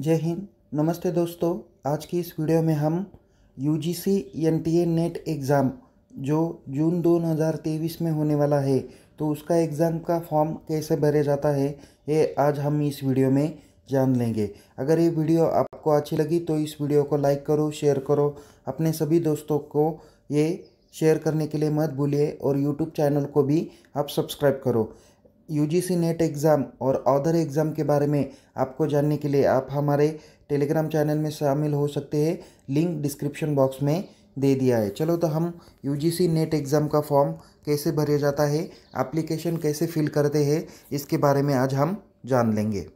जय हिंद नमस्ते दोस्तों आज की इस वीडियो में हम U G C N T A net e exam जो जून 2023 में होने वाला है तो उसका एग्ज़ाम का फॉर्म कैसे भरे जाता है ये आज हम इस वीडियो में जान लेंगे अगर ये वीडियो आपको अच्छी लगी तो इस वीडियो को लाइक करो शेयर करो अपने सभी दोस्तों को ये शेयर करने के लिए मत भूलिए और यूट्यूब चैनल को भी आप सब्सक्राइब करो यूजीसी नेट एग्ज़ाम और अदर एग्ज़ाम के बारे में आपको जानने के लिए आप हमारे टेलीग्राम चैनल में शामिल हो सकते हैं लिंक डिस्क्रिप्शन बॉक्स में दे दिया है चलो तो हम यूजीसी नेट एग्ज़ाम का फॉर्म कैसे भरे जाता है एप्लीकेशन कैसे फिल करते हैं इसके बारे में आज हम जान लेंगे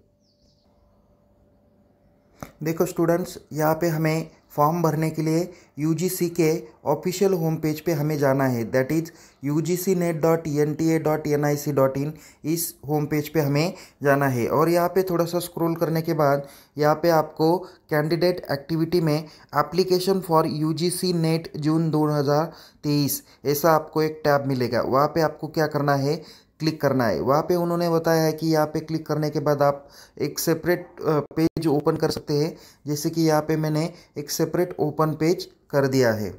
देखो स्टूडेंट्स यहाँ पे हमें फॉर्म भरने के लिए यू के ऑफिशियल होम पेज पे हमें जाना है that is U G C net dot E N T A dot N I C dot in इस होम पेज पे हमें जाना है और यहाँ पे थोड़ा सा स्क्रॉल करने के बाद यहाँ पे आपको कैंडिडेट एक्टिविटी में application for U G C net जून दो हज़ार तेईस ऐसा आपको एक टैब मिलेगा वहाँ पे आपको क्या करना है क्लिक करना है वहाँ पे उन्होंने बताया है कि यहाँ पे क्लिक करने के बाद आप एक सेपरेट पेज ओपन कर सकते हैं जैसे कि यहाँ पे मैंने एक सेपरेट ओपन पेज कर दिया है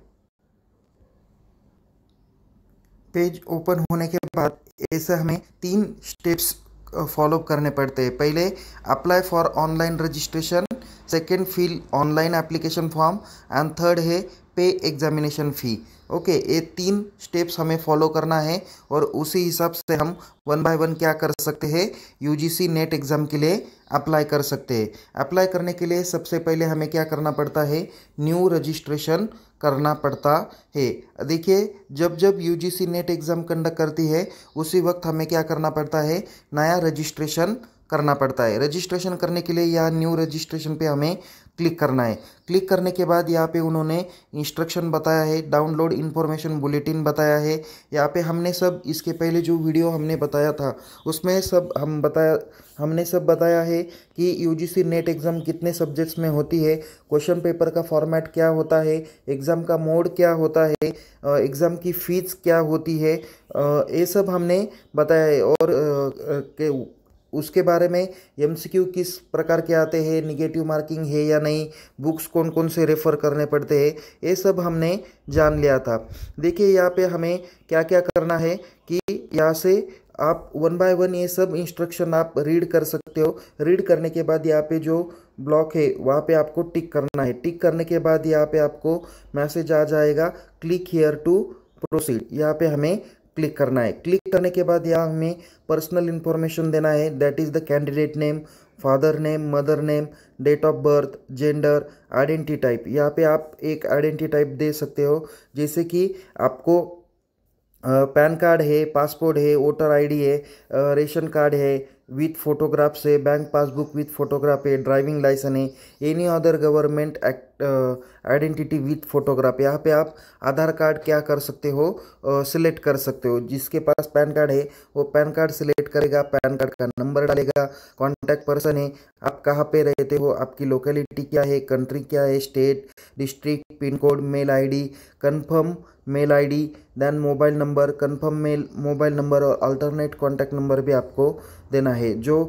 पेज ओपन होने के बाद ऐसे हमें तीन स्टेप्स फॉलो करने पड़ते हैं पहले apply for online registration second fill online application form and third है पे एग्जामिनेशन फ़ी ओके ये तीन स्टेप्स हमें फॉलो करना है और उसी हिसाब से हम वन बाय वन क्या कर सकते हैं यूजीसी नेट एग्ज़ाम के लिए अप्लाई कर सकते हैं अप्लाई करने के लिए सबसे पहले हमें क्या करना पड़ता है न्यू रजिस्ट्रेशन करना पड़ता है देखिए जब जब यूजीसी नेट एग्ज़ाम कंडक्ट करती है उसी वक्त हमें क्या करना पड़ता है नया रजिस्ट्रेशन करना पड़ता है रजिस्ट्रेशन करने के लिए या न्यू रजिस्ट्रेशन पे हमें क्लिक करना है क्लिक करने के बाद यहाँ पे उन्होंने इंस्ट्रक्शन बताया है डाउनलोड इन्फॉर्मेशन बुलेटिन बताया है यहाँ पे हमने सब इसके पहले जो वीडियो हमने बताया था उसमें सब हम बताया हमने सब बताया है कि यूजीसी नेट एग्ज़ाम कितने सब्जेक्ट्स में होती है क्वेश्चन पेपर का फॉर्मेट क्या होता है एग्ज़ाम का मोड क्या होता है एग्ज़ाम की फ़ीस क्या होती है ये सब हमने बताया है और के उसके बारे में एमसीक्यू किस प्रकार के आते हैं निगेटिव मार्किंग है या नहीं बुक्स कौन कौन से रेफ़र करने पड़ते हैं ये सब हमने जान लिया था देखिए यहाँ पे हमें क्या क्या करना है कि यहाँ से आप वन बाय वन ये सब इंस्ट्रक्शन आप रीड कर सकते हो रीड करने के बाद यहाँ पे जो ब्लॉक है वहाँ पे आपको टिक करना है टिक करने के बाद यहाँ पे आपको मैसेज आ जाएगा क्लिक हेयर टू प्रोसीड यहाँ पे हमें क्लिक करना है क्लिक करने के बाद यहाँ हमें पर्सनल इन्फॉर्मेशन देना है that is the candidate name father name mother name date of birth gender identity type यहाँ पे आप एक आइडेंटी टाइप दे सकते हो जैसे कि आपको पैन कार्ड है पासपोर्ट है वोटर आईडी है रेशन कार्ड है विथ फोटोग्राफ्स है बैंक पासबुक विथ फोटोग्राफ है ड्राइविंग लाइसेंस है any other government act identity with photograph यहाँ पे आप आधार कार्ड क्या कर सकते हो सिलेक्ट कर सकते हो जिसके पास पैन कार्ड है वो पैन कार्ड सिलेक्ट करेगा पैन कार्ड का नंबर डालेगा कॉन्टैक्ट पर्सन है आप कहाँ पे रहते हो आपकी लोकेलिटी क्या है कंट्री क्या है state district pin code mail ID confirm mail ID then mobile number confirm mail mobile number और अल्टरनेट कॉन्टैक्ट नंबर भी आपको देना है जो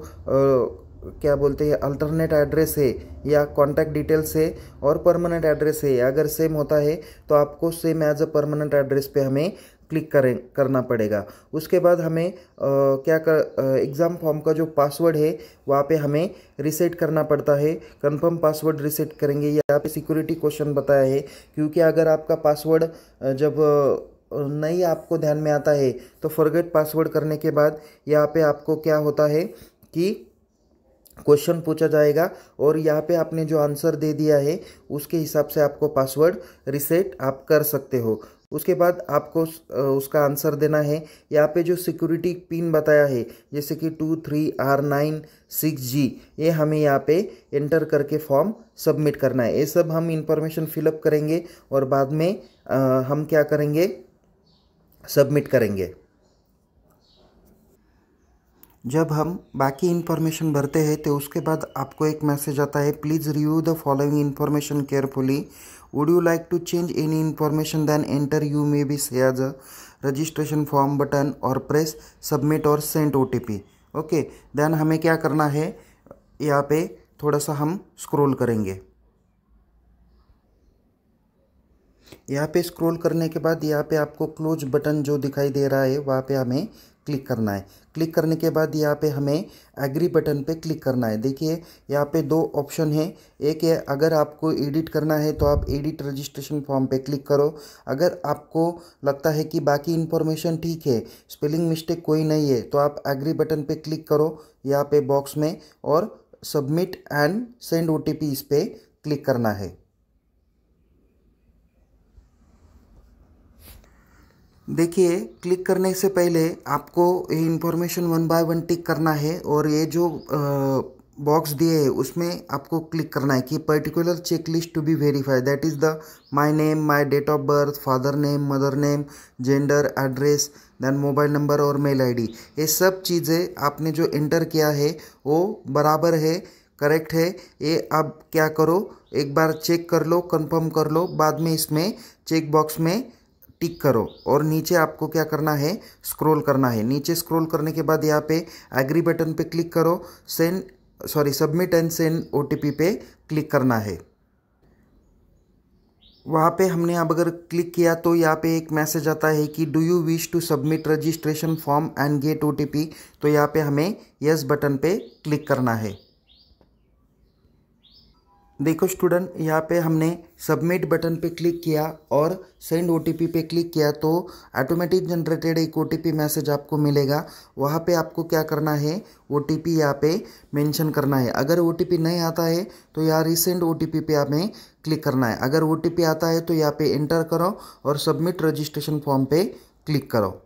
क्या बोलते हैं अल्टरनेट एड्रेस है या कॉन्टैक्ट डिटेल्स है और परमानेंट एड्रेस है अगर सेम होता है तो आपको same as a permanent address पे हमें क्लिक करें करना पड़ेगा उसके बाद हमें आ, क्या कर एग्ज़ाम फॉर्म का जो पासवर्ड है वहाँ पे हमें रिसेट करना पड़ता है कंफर्म पासवर्ड रिसेट करेंगे या पे सिक्योरिटी क्वेश्चन बताया है क्योंकि अगर आपका पासवर्ड जब नहीं आपको ध्यान में आता है तो फॉरगेट पासवर्ड करने के बाद यहाँ पे आपको क्या होता है कि क्वेश्चन पूछा जाएगा और यहाँ पे आपने जो आंसर दे दिया है उसके हिसाब से आपको पासवर्ड रिसेट आप कर सकते हो उसके बाद आपको उसका आंसर देना है यहाँ पे जो सिक्योरिटी पिन बताया है जैसे कि two three R nine six G ये हमें यहाँ पे एंटर करके फॉर्म सबमिट करना है ये सब हम इंफॉर्मेशन फिलअप करेंगे और बाद में आ, हम क्या करेंगे सबमिट करेंगे जब हम बाकी इन्फॉर्मेशन भरते हैं तो उसके बाद आपको एक मैसेज आता है please review the following information carefully would you like to change any information then enter you may be a registration form button और प्रेस सबमिट और submit O T P okay then हमें क्या करना है यहाँ पे थोड़ा सा हम स्क्रोल करेंगे यहाँ पे स्क्रॉल करने के बाद यहाँ पे आपको क्लोज बटन जो दिखाई दे रहा है वहाँ पे हमें क्लिक करना है क्लिक करने के बाद यहाँ पे हमें एग्री बटन पे क्लिक करना है देखिए यहाँ पे दो ऑप्शन है एक है अगर आपको एडिट करना है तो आप एडिट रजिस्ट्रेशन फॉर्म पे क्लिक करो अगर आपको लगता है कि बाकी इन्फॉर्मेशन ठीक है स्पेलिंग मिस्टेक कोई नहीं है तो आप एग्री बटन पे क्लिक करो यहाँ पे बॉक्स में और सबमिट एंड सेंड ओ इस पर क्लिक करना है देखिए क्लिक करने से पहले आपको ये information one by one tick करना है और ये जो बॉक्स दिए है उसमें आपको क्लिक करना है कि particular check list to be verify that is the my name my date of birth father name mother name gender address then mobile number और मेल आईडी ये सब चीज़ें आपने जो एंटर किया है वो बराबर है करेक्ट है ये अब क्या करो एक बार चेक कर लो कंफर्म कर लो बाद में इसमें चेक बॉक्स में टिक करो और नीचे आपको क्या करना है स्क्रॉल करना है नीचे स्क्रॉल करने के बाद यहाँ पे एग्री बटन पे क्लिक करो send sorry submit and send O पे क्लिक करना है वहाँ पे हमने अब अगर क्लिक किया तो यहाँ पे एक मैसेज आता है कि do you wish to submit registration form and get O तो यहाँ पे हमें यस बटन पे क्लिक करना है देखो स्टूडेंट यहाँ पे हमने सबमिट बटन पे क्लिक किया और सेंड ओ पे क्लिक किया तो ऑटोमेटिक जनरेटेड एक ओ मैसेज आपको मिलेगा वहाँ पे आपको क्या करना है ओ टी पी यहाँ पे मेंशन करना है अगर ओ नहीं आता है तो यहाँ रिसेंड ओ पे हमें क्लिक करना है अगर ओ आता है तो यहाँ पर एंटर करो और सबमिट रजिस्ट्रेशन फॉर्म पर क्लिक करो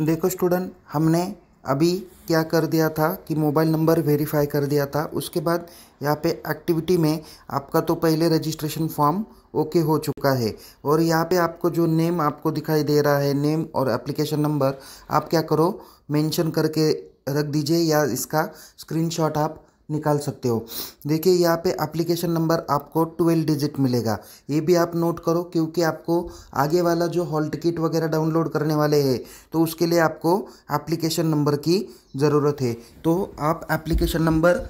देखो स्टूडेंट हमने अभी क्या कर दिया था कि मोबाइल नंबर वेरीफाई कर दिया था उसके बाद यहाँ पे एक्टिविटी में आपका तो पहले रजिस्ट्रेशन फॉर्म ओके हो चुका है और यहाँ पे आपको जो नेम आपको दिखाई दे रहा है नेम और एप्लीकेशन नंबर आप क्या करो मेंशन करके रख दीजिए या इसका स्क्रीनशॉट आप निकाल सकते हो देखिए यहाँ पे एप्लीकेशन नंबर आपको ट्वेल्व डिजिट मिलेगा ये भी आप नोट करो क्योंकि आपको आगे वाला जो हॉल टिकट वगैरह डाउनलोड करने वाले हैं तो उसके लिए आपको एप्लीकेशन नंबर की ज़रूरत है तो आप एप्लीकेशन नंबर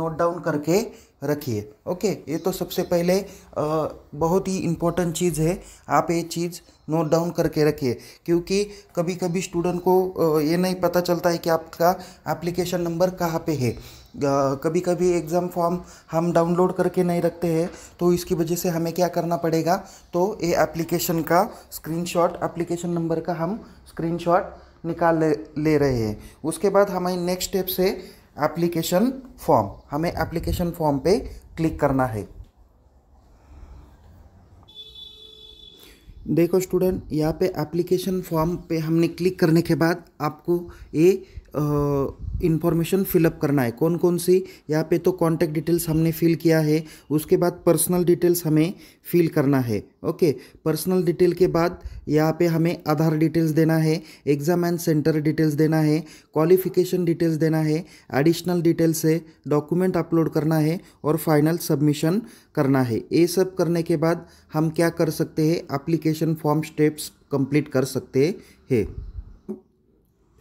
नोट डाउन करके रखिए ओके ये तो सबसे पहले आ, बहुत ही इम्पोर्टेंट चीज़ है आप ये चीज़ नोट डाउन करके रखिए क्योंकि कभी कभी स्टूडेंट को ये नहीं पता चलता है कि आपका एप्लीकेशन नंबर कहाँ पे है कभी कभी एग्ज़ाम फॉर्म हम डाउनलोड करके नहीं रखते हैं तो इसकी वजह से हमें क्या करना पड़ेगा तो ये एप्लीकेशन का स्क्रीनशॉट एप्लीकेशन नंबर का हम स्क्रीनशॉट निकाल ले, ले रहे हैं उसके बाद हमारी नेक्स्ट स्टेप से एप्लीकेशन फॉर्म हमें एप्लीकेशन फॉर्म पे क्लिक करना है देखो स्टूडेंट यहाँ पे एप्लीकेशन फॉर्म पे हमने क्लिक करने के बाद आपको ये इन्फॉर्मेशन फिलअप करना है कौन कौन सी यहाँ पे तो कॉन्टैक्ट डिटेल्स हमने फिल किया है उसके बाद पर्सनल डिटेल्स हमें फिल करना है ओके पर्सनल डिटेल के बाद यहाँ पे हमें आधार डिटेल्स देना है एग्जाम एंड सेंटर डिटेल्स देना है क्वालिफिकेशन डिटेल्स देना है एडिशनल डिटेल्स है डॉक्यूमेंट अपलोड करना है और फाइनल सबमिशन करना है ये सब करने के बाद हम क्या कर सकते हैं अप्लीकेशन फॉर्म स्टेप्स कंप्लीट कर सकते हैं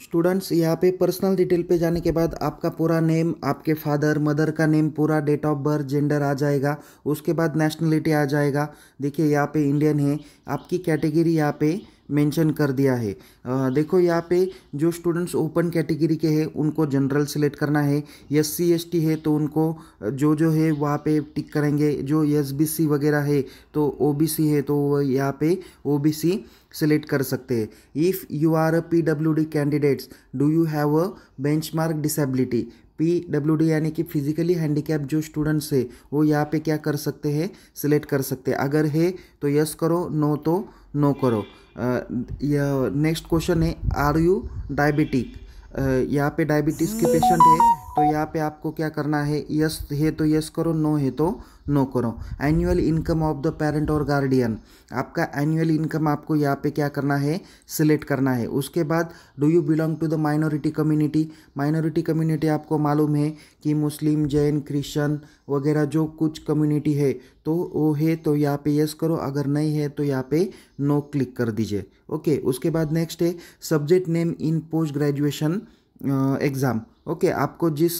स्टूडेंट्स यहाँ पे पर्सनल डिटेल पे जाने के बाद आपका पूरा नेम आपके फादर मदर का नेम पूरा डेट ऑफ बर्थ जेंडर आ जाएगा उसके बाद नेशनलिटी आ जाएगा देखिए यहाँ पे इंडियन है आपकी कैटेगरी यहाँ पे मेंशन कर दिया है आ, देखो यहाँ पे जो स्टूडेंट्स ओपन कैटेगरी के हैं उनको जनरल सेलेक्ट करना है एस सी है तो उनको जो जो है वहाँ पे टिक करेंगे जो एस बी सी वगैरह है तो ओ बी सी है तो यहाँ पे ओ बी सी सिलेक्ट कर सकते हैं if you are a P W D candidates do you have a benchmark disability P W D यानी कि फिजिकली हैंडीकैप जो स्टूडेंट्स है वो यहाँ पे क्या कर सकते हैं सिलेक्ट कर सकते हैं अगर है तो यस करो नो तो नो करो नेक्स्ट क्वेश्चन है आर यू डायबिटिक यहाँ पे डायबिटीज़ के पेशेंट है तो यहाँ पे आपको क्या करना है यस है तो यस करो नो है तो नो करो annual income of the parent और गार्डियन आपका एनुअल इनकम आपको यहाँ पे क्या करना है सिलेक्ट करना है उसके बाद do you belong to the minority community minority community आपको मालूम है कि मुस्लिम जैन क्रिश्चन वगैरह जो कुछ कम्युनिटी है तो वो है तो यहाँ पे यस करो अगर नहीं है तो यहाँ पे नो क्लिक कर दीजिए ओके उसके बाद नेक्स्ट है subject name in post graduation exam okay okay, आपको जिस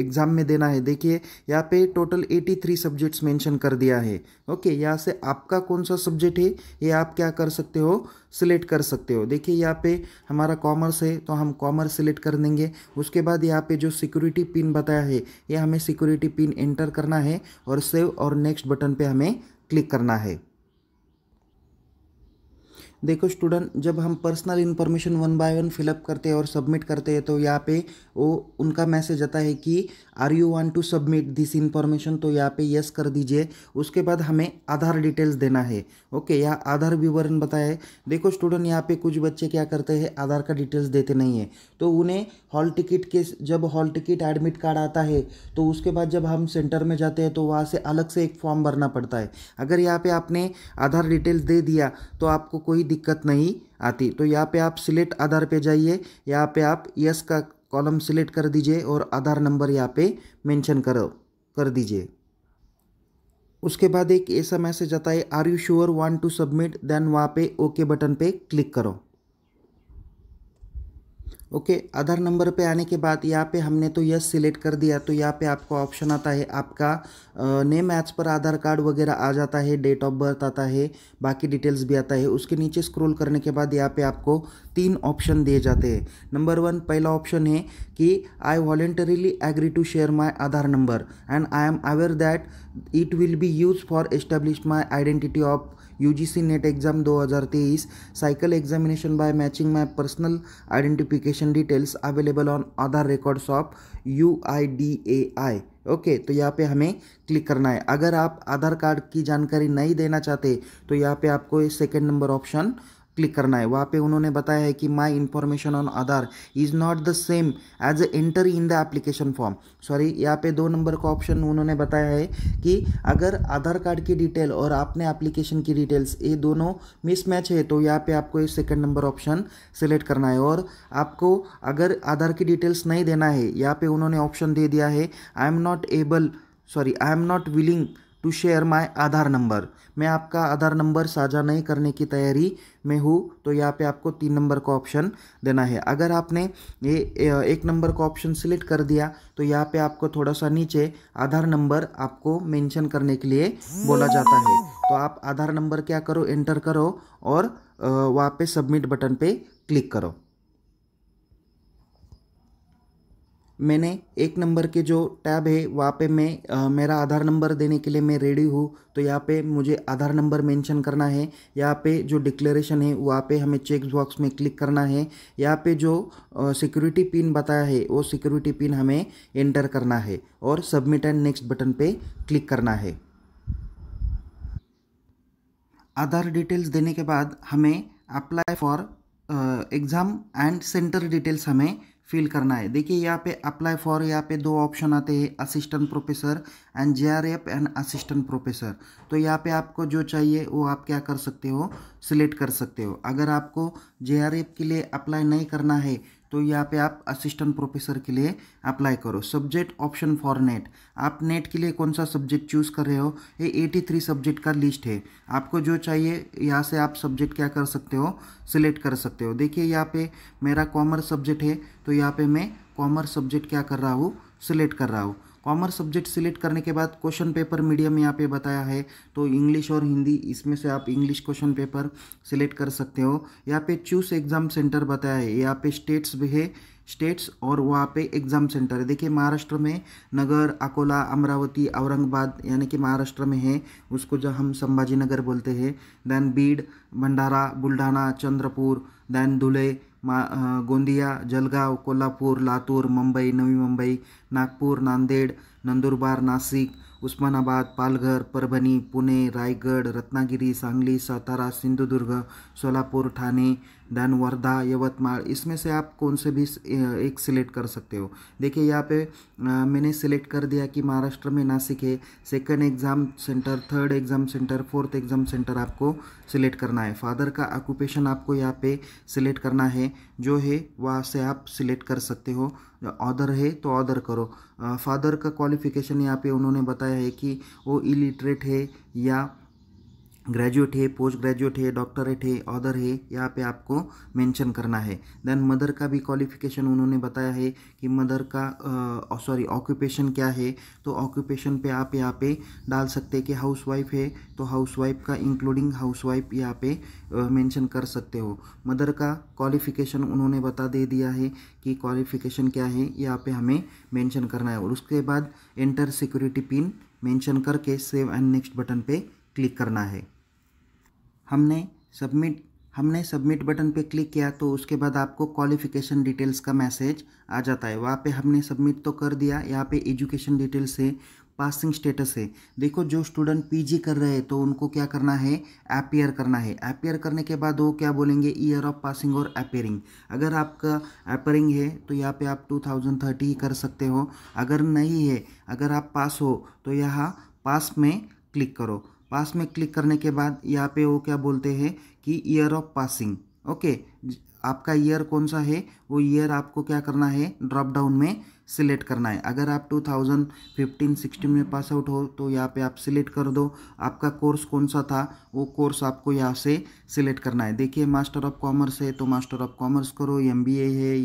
एग्ज़ाम में देना है देखिए यहाँ पे टोटल 83 सब्जेक्ट्स मेंशन कर दिया है ओके okay, यहाँ से आपका कौन सा सब्जेक्ट है ये आप क्या कर सकते हो सिलेक्ट कर सकते हो देखिए यहाँ पे हमारा कॉमर्स है तो हम कॉमर्स सिलेक्ट कर देंगे उसके बाद यहाँ पे जो सिक्योरिटी पिन बताया है ये हमें सिक्योरिटी पिन एंटर करना है और सेव और नेक्स्ट बटन पर हमें क्लिक करना है देखो स्टूडेंट जब हम personal information one by one fill up करते हैं और सबमिट करते हैं तो यहाँ पे वो उनका मैसेज आता है कि are you want to submit this information तो यहाँ पे यस कर दीजिए उसके बाद हमें आधार डिटेल्स देना है ओके यहाँ आधार विवरण बताए देखो स्टूडेंट यहाँ पे कुछ बच्चे क्या करते हैं आधार का डिटेल्स देते नहीं है तो उन्हें हॉल टिकट के जब हॉल टिकट एडमिट कार्ड आता है तो उसके बाद जब हम सेंटर में जाते हैं तो वहाँ से अलग से एक फॉर्म भरना पड़ता है अगर यहाँ पर आपने आधार डिटेल्स दे दिया तो आपको कोई दिक्कत नहीं आती तो यहाँ पे आप सिलेक्ट आधार पे जाइए यहाँ पे आप यस का कॉलम सिलेक्ट कर दीजिए और आधार नंबर यहाँ पे मेंशन करो कर दीजिए उसके बाद एक ऐसा मैसेज आता है are you sure want to submit then वहाँ पे ओके बटन पे क्लिक करो ओके आधार नंबर पे आने के बाद यहाँ पे हमने तो यस सिलेक्ट कर दिया तो यहाँ पे आपको ऑप्शन आता है आपका नेम एज पर आधार कार्ड वगैरह आ जाता है डेट ऑफ बर्थ आता है बाकी डिटेल्स भी आता है उसके नीचे स्क्रॉल करने के बाद यहाँ पे आपको तीन ऑप्शन दिए जाते हैं नंबर वन पहला ऑप्शन है कि I voluntarily agree to share my Aadhaar number and I am aware that it will be use for establish my identity of U G C NET exam दो हज़ार तेईस cycle examination by matching my personal identification details available on Aadhaar records of U I D A I okay तो यहाँ पे हमें click करना है अगर आप आधार कार्ड की जानकारी नहीं देना चाहते तो यहाँ पे आपको सेकेंड नंबर ऑप्शन क्लिक करना है वहाँ पे उन्होंने बताया है कि my information on Aadhaar is not the same as enter in the application form sorry यहाँ पे दो नंबर का ऑप्शन उन्होंने बताया है कि अगर आधार कार्ड की डिटेल और आपने एप्लीकेशन की डिटेल्स ये दोनों मिसमैच है तो यहाँ पे आपको ये नंबर ऑप्शन सेलेक्ट करना है और आपको अगर आधार की डिटेल्स नहीं देना है यहाँ पे उन्होंने ऑप्शन दे दिया है I am not able sorry I am not willing to share my Aadhaar number मैं आपका आधार नंबर साझा नहीं करने की तैयारी में हूँ तो यहाँ पे आपको तीन नंबर का ऑप्शन देना है अगर आपने ये एक नंबर का ऑप्शन सिलेक्ट कर दिया तो यहाँ पे आपको थोड़ा सा नीचे आधार नंबर आपको मेंशन करने के लिए बोला जाता है तो आप आधार नंबर क्या करो एंटर करो और वहाँ पर सबमिट बटन पर क्लिक करो मैंने एक नंबर के जो टैब है वहाँ पे मैं आ, मेरा आधार नंबर देने के लिए मैं रेडी हूँ तो यहाँ पे मुझे आधार नंबर मेंशन करना है यहाँ पे जो डिक्लेरेशन है वहाँ पे हमें चेक बॉक्स में क्लिक करना है यहाँ पे जो सिक्योरिटी पिन बताया है वो सिक्योरिटी पिन हमें एंटर करना है और सबमिट एंड नेक्स्ट बटन पर क्लिक करना है आधार डिटेल्स देने के बाद हमें apply for exam and centre details हमें फिल करना है देखिए यहाँ पे अप्लाई फॉर यहाँ पे दो ऑप्शन आते हैं assistant professor and J R F and assistant professor तो यहाँ पे आपको जो चाहिए वो आप क्या कर सकते हो सिलेक्ट कर सकते हो अगर आपको जे आर एफ के लिए अप्लाई नहीं करना है तो यहाँ पे आप असिस्टेंट प्रोफेसर के लिए अप्लाई करो सब्जेक्ट ऑप्शन फॉर नेट आप नेट के लिए कौन सा सब्जेक्ट चूज़ कर रहे हो ये 83 सब्जेक्ट का लिस्ट है आपको जो चाहिए यहाँ से आप सब्जेक्ट क्या कर सकते हो सिलेक्ट कर सकते हो देखिए यहाँ पे मेरा कॉमर्स सब्जेक्ट है तो यहाँ पे मैं कॉमर्स सब्जेक्ट क्या कर रहा हूँ सिलेक्ट कर रहा हूँ कॉमर्स सब्जेक्ट सिलेक्ट करने के बाद क्वेश्चन पेपर मीडियम यहाँ पे बताया है तो इंग्लिश और हिंदी इसमें से आप इंग्लिश क्वेश्चन पेपर सिलेक्ट कर सकते हो यहाँ पे चूस एग्ज़ाम सेंटर बताया है यहाँ पे स्टेट्स भी है स्टेट्स और वहाँ पे एग्ज़ाम सेंटर है देखिए महाराष्ट्र में नगर अकोला अमरावती औरंगाबाद यानी कि महाराष्ट्र में है उसको जो हम संभाजी नगर बोलते हैं then Beed Bhandara Buldhana Chandrapur then Dhule Gondia Jalgaon Kolhapur Latur Mumbai Navi Mumbai Nagpur Nanded Nandurbar Nashik Osmanabad Palghar Parbhani Pune Raigad Ratnagiri Sangli Satara Sindhudurg Solapur Thane then Wardha Yavatmal इसमें से आप कौन से भी एक सिलेक्ट कर सकते हो देखिए यहाँ पे आ, मैंने सिलेक्ट कर दिया कि महाराष्ट्र में नासिक है second exam centre third exam centre fourth exam centre आपको सिलेक्ट करना है फादर का ऑक्यूपेशन आपको यहाँ पे सिलेक्ट करना है जो है वहाँ से आप सिलेक्ट कर सकते हो ऑर्डर है तो ऑर्डर करो फादर का क्वालिफिकेशन यहाँ पे उन्होंने बताया है कि वो इलिटरेट है या ग्रेजुएट है पोस्ट ग्रेजुएट है डॉक्टरेट है ऑदर है यहाँ पे आपको मेंशन करना है देन मदर का भी क्वालिफिकेशन उन्होंने बताया है कि मदर का सॉरी ऑक्यूपेशन क्या है तो ऑक्यूपेशन पे आप यहाँ पे डाल सकते हैं कि हाउस वाइफ है तो हाउस वाइफ का इंक्लूडिंग हाउस वाइफ यहाँ पे मेंशन कर सकते हो मदर का क्वालिफिकेशन उन्होंने बता दे दिया है कि क्वालिफिकेशन क्या है यहाँ पर हमें मैंशन करना है और उसके बाद एंटर सिक्योरिटी पिन मेंशन करके सेव एंड नेक्स्ट बटन पे क्लिक करना है हमने सबमिट हमने सबमिट बटन पे क्लिक किया तो उसके बाद आपको क्वालिफिकेशन डिटेल्स का मैसेज आ जाता है वहाँ पे हमने सबमिट तो कर दिया यहाँ पे एजुकेशन डिटेल्स है पासिंग स्टेटस है देखो जो स्टूडेंट पीजी कर रहे हैं तो उनको क्या करना है अपियर करना है अपियर करने के बाद वो क्या बोलेंगे ईयर ऑफ पासिंग और अपेयरिंग अगर आपका अपेयरिंग है तो यहाँ पे आप 2030 ही कर सकते हो अगर नहीं है अगर आप पास हो तो यहाँ पास में क्लिक करो पास में क्लिक करने के बाद यहाँ पे वो क्या बोलते हैं कि ईयर ऑफ पासिंग ओके आपका ईयर कौन सा है वो ईयर आपको क्या करना है ड्रॉप डाउन में सिलेक्ट करना है अगर आप 2015 16 में पास आउट हो तो यहाँ पे आप सिलेक्ट कर दो आपका कोर्स कौन सा था वो कोर्स आपको यहाँ से सिलेक्ट करना है देखिए मास्टर ऑफ कॉमर्स है तो मास्टर ऑफ कॉमर्स करो एम है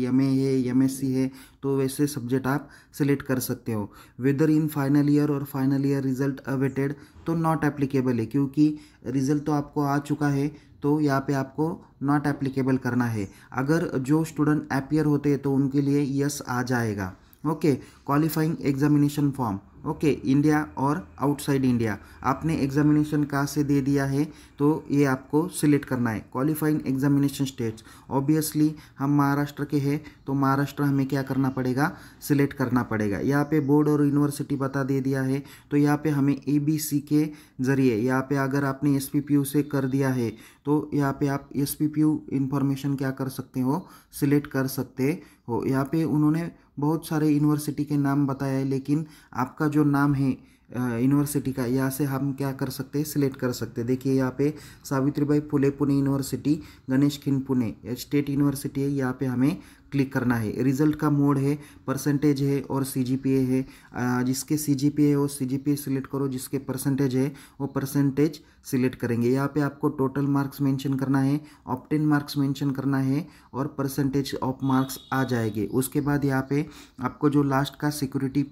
एम है एम है तो वैसे सब्जेक्ट आप सिलेक्ट कर सकते हो वेदर इन फाइनल ईयर और फाइनल ईयर रिजल्ट अवेटेड तो नॉट एप्लीकेबल है क्योंकि रिजल्ट तो आपको आ चुका है तो यहाँ पे आपको नॉट एप्लीकेबल करना है अगर जो स्टूडेंट अपियर होते हैं तो उनके लिए यस आ जाएगा okay qualifying examination form okay India और आउटसाइड इंडिया आपने एग्जामिनेशन कहाँ से दे दिया है तो ये आपको सिलेक्ट करना है क्वालिफाइंग एग्जामिनेशन स्टेट्स ऑब्वियसली हम महाराष्ट्र के हैं तो महाराष्ट्र हमें क्या करना पड़ेगा सिलेक्ट करना पड़ेगा यहाँ पे बोर्ड और यूनिवर्सिटी बता दे दिया है तो यहाँ पे हमें ए बी सी के ज़रिए यहाँ पर अगर आपने एस पी पी यू से कर दिया है तो यहाँ पर आप S P P U information क्या कर सकते हो सिलेक्ट कर सकते हो यहाँ पे उन्होंने बहुत सारे यूनिवर्सिटी के नाम बताया है लेकिन आपका जो नाम है यूनिवर्सिटी का यहाँ से हम क्या कर सकते हैं सिलेक्ट कर सकते हैं देखिए यहाँ पे Savitribai Phule Pune university Ganesh Khin Pune state university है यहाँ पे हमें क्लिक करना है रिजल्ट का मोड है परसेंटेज है और सीजीपीए है जिसके सीजीपीए है वो सीजीपीए सिलेक्ट करो जिसके परसेंटेज है वो परसेंटेज सिलेक्ट करेंगे यहाँ पे आपको टोटल मार्क्स मेंशन करना है ऑप्टेन मार्क्स मेंशन करना है और परसेंटेज ऑफ मार्क्स आ जाएंगे उसके बाद यहाँ पे आपको जो लास्ट का सिक्योरिटी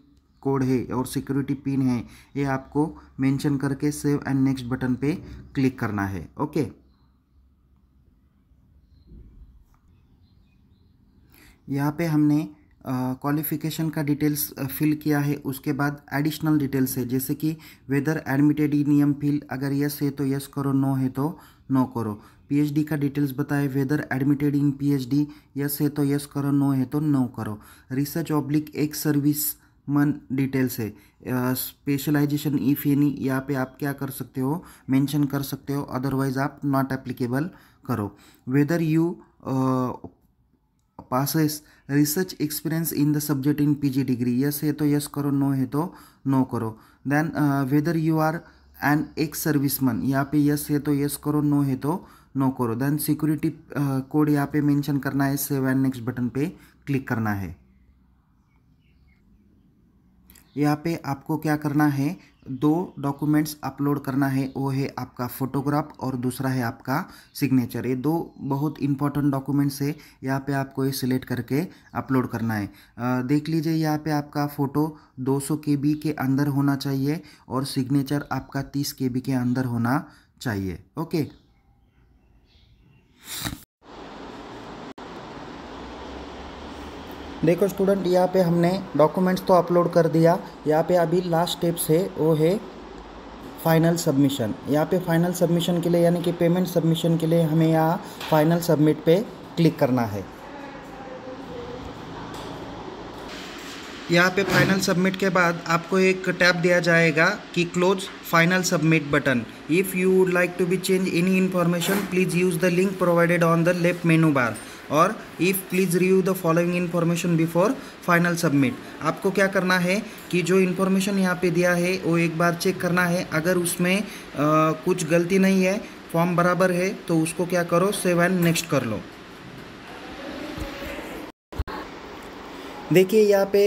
कोड है और सिक्योरिटी पिन है ये आपको मेंशन करके सेव एंड नेक्स्ट बटन पे क्लिक करना है ओके यहाँ पे हमने क्वालिफिकेशन uh, का डिटेल्स फिल uh, किया है उसके बाद एडिशनल डिटेल्स है जैसे कि वेदर एडमिटेड ई नियम फिल अगर यस है तो यस करो नो है तो नो करो पीएचडी का डिटेल्स बताए whether admitted in PhD yes है तो यस करो नो है तो नो करो रिसर्च ऑब्लिक एक सर्विस मन डिटेल्स है स्पेशलाइजेशन इफ एनी यहाँ पे आप क्या कर सकते हो मेंशन कर सकते हो अदरवाइज आप नॉट एप्लीकेबल करो whether you possess research experience in the subject in PG degree yes है तो यस करो नो है तो नो करो then whether you are an ex man यहाँ पे यस है तो यस करो नो है तो नो करो देन सिक्योरिटी कोड यहाँ पे मेंशन करना है सेव एंड नेक्स्ट बटन पे क्लिक करना है यहाँ पे आपको क्या करना है दो डॉक्यूमेंट्स अपलोड करना है वो है आपका फ़ोटोग्राफ और दूसरा है आपका सिग्नेचर ये दो बहुत इंपॉर्टेंट डॉक्यूमेंट्स है यहाँ पे आपको ये सिलेक्ट करके अपलोड करना है आ, देख लीजिए यहाँ पे आपका फ़ोटो 200 के के अंदर होना चाहिए और सिग्नेचर आपका 30 के के अंदर होना चाहिए ओके देखो स्टूडेंट यहाँ पे हमने डॉक्यूमेंट्स तो अपलोड कर दिया यहाँ पे अभी लास्ट स्टेप्स है वो है फाइनल सबमिशन यहाँ पे फाइनल सबमिशन के लिए यानी कि पेमेंट सबमिशन के लिए हमें यहाँ फाइनल सबमिट पे क्लिक करना है यहाँ पे फाइनल सबमिट के बाद आपको एक टैब दिया जाएगा कि close final submit button if you would like to be change any information please use the link provided on the left menu bar और if please review the following information before final submit आपको क्या करना है कि जो information यहाँ पे दिया है वो एक बार चेक करना है अगर उसमें आ, कुछ गलती नहीं है फॉर्म बराबर है तो उसको क्या करो सेव एंड नेक्स्ट कर लो देखिए यहाँ पे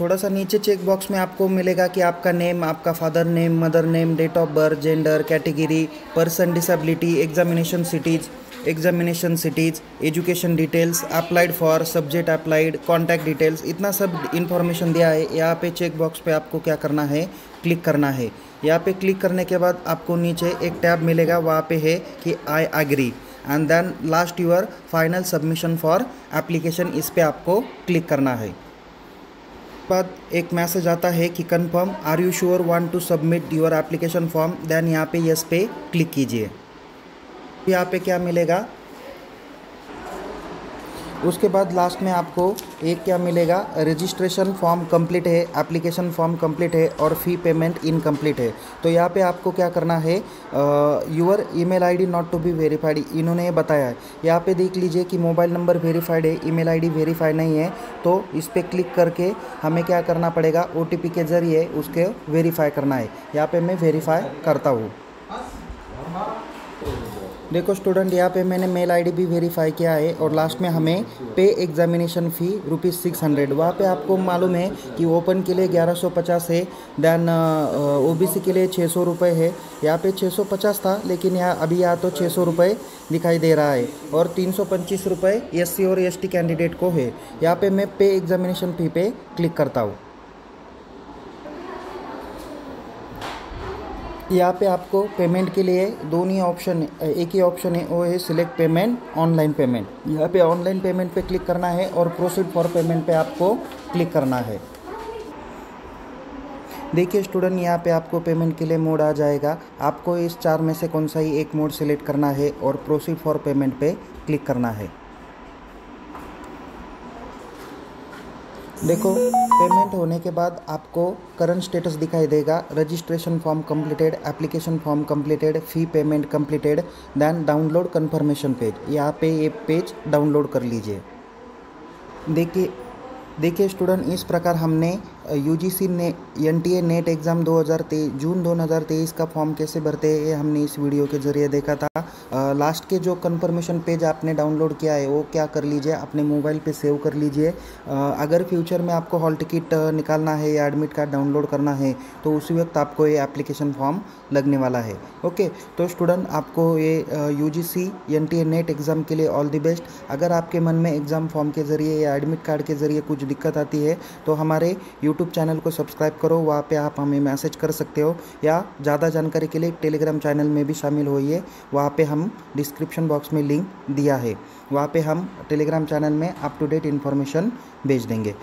थोड़ा सा नीचे चेक बॉक्स में आपको मिलेगा कि आपका नेम आपका father name mother name date of birth gender category person disability examination cities examination cities education details applied for subject applied contact details इतना सब इन्फॉर्मेशन दिया है यहाँ पे चेक बॉक्स पे आपको क्या करना है क्लिक करना है यहाँ पे क्लिक करने के बाद आपको नीचे एक टैब मिलेगा वहाँ पे है कि I agree and then last your final submission for application इस पर आपको क्लिक करना है बाद एक मैसेज आता है कि confirm are you sure want to submit your application form then यहाँ पे यस पे क्लिक कीजिए यहाँ पे क्या मिलेगा उसके बाद लास्ट में आपको एक क्या मिलेगा रजिस्ट्रेशन फॉर्म कंप्लीट है एप्लीकेशन फॉर्म कंप्लीट है और फी पेमेंट इनकम्प्लीट है तो यहाँ पे आपको क्या करना है mail email ID not to be verified इन्होंने बताया है यहाँ पे देख लीजिए कि मोबाइल नंबर वेरीफाइड है ईमेल आईडी वेरीफाइड नहीं है तो इस पर क्लिक करके हमें क्या करना पड़ेगा ओ के ज़रिए उसके वेरीफाई करना है यहाँ पर मैं वेरीफाई करता हूँ देखो स्टूडेंट यहाँ पे मैंने मेल आईडी भी वेरीफाई किया है और लास्ट में हमें pay examination fee rupees six hundred वहाँ पर आपको मालूम है कि ओपन के लिए ग्यारह सौ पचास है दैन ओबीसी के लिए छः सौ रुपये है यहाँ पे छः सौ पचास था लेकिन यहाँ अभी यहाँ तो छः सौ रुपये दिखाई दे रहा है और तीन सौ पच्चीस रुपये एस और एस कैंडिडेट को है यहाँ पर मैं पे एग्जामिनेशन फ़ी पे क्लिक करता हूँ यहाँ पे आपको पेमेंट के लिए दोनों ही ऑप्शन एक ही ऑप्शन है वो है सिलेक्ट पेमेंट ऑनलाइन पेमेंट यहाँ पे ऑनलाइन पेमेंट पे क्लिक करना है और प्रोसीड फॉर पेमेंट पे आपको क्लिक करना है देखिए स्टूडेंट यहाँ पे आपको पेमेंट के लिए मोड आ जाएगा आपको इस चार में से कौन सा ही एक मोड सेलेक्ट करना है और प्रोसीड फॉर पेमेंट पे क्लिक करना है देखो पेमेंट होने के बाद आपको करंट स्टेटस दिखाई देगा registration form completed application form completed fee payment completed then download confirmation page यहाँ पे ये पेज डाउनलोड कर लीजिए देखिए देखिए स्टूडेंट इस प्रकार हमने यूजीसी ने ए नेट एग्ज़ाम 2023 जून 2023 का फॉर्म कैसे भरते हैं ये हमने इस वीडियो के ज़रिए देखा था आ, लास्ट के जो कन्फर्मेशन पेज आपने डाउनलोड किया है वो क्या कर लीजिए अपने मोबाइल पे सेव कर लीजिए अगर फ्यूचर में आपको हॉल टिकट निकालना है या एडमिट कार्ड डाउनलोड करना है तो उसी वक्त आपको ये एप्लीकेशन फॉर्म लगने वाला है ओके तो स्टूडेंट आपको ये U G C NET exam के लिए ऑल दी बेस्ट अगर आपके मन में एग्ज़ाम फॉर्म के ज़रिए या एडमिट कार्ड के ज़रिए कुछ दिक्कत आती है तो हमारे यू यूट्यूब चैनल को सब्सक्राइब करो वहाँ पे आप हमें मैसेज कर सकते हो या ज़्यादा जानकारी के लिए टेलीग्राम चैनल में भी शामिल होइए वहाँ पे हम डिस्क्रिप्शन बॉक्स में लिंक दिया है वहाँ पे हम टेलीग्राम चैनल में अप टू डेट इन्फॉर्मेशन भेज देंगे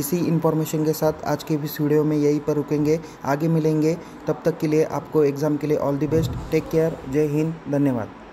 इसी इन्फॉर्मेशन के साथ आज के इस वीडियो में यहीं पर रुकेंगे आगे मिलेंगे तब तक के लिए आपको एग्ज़ाम के लिए all the best take care जय हिंद धन्यवाद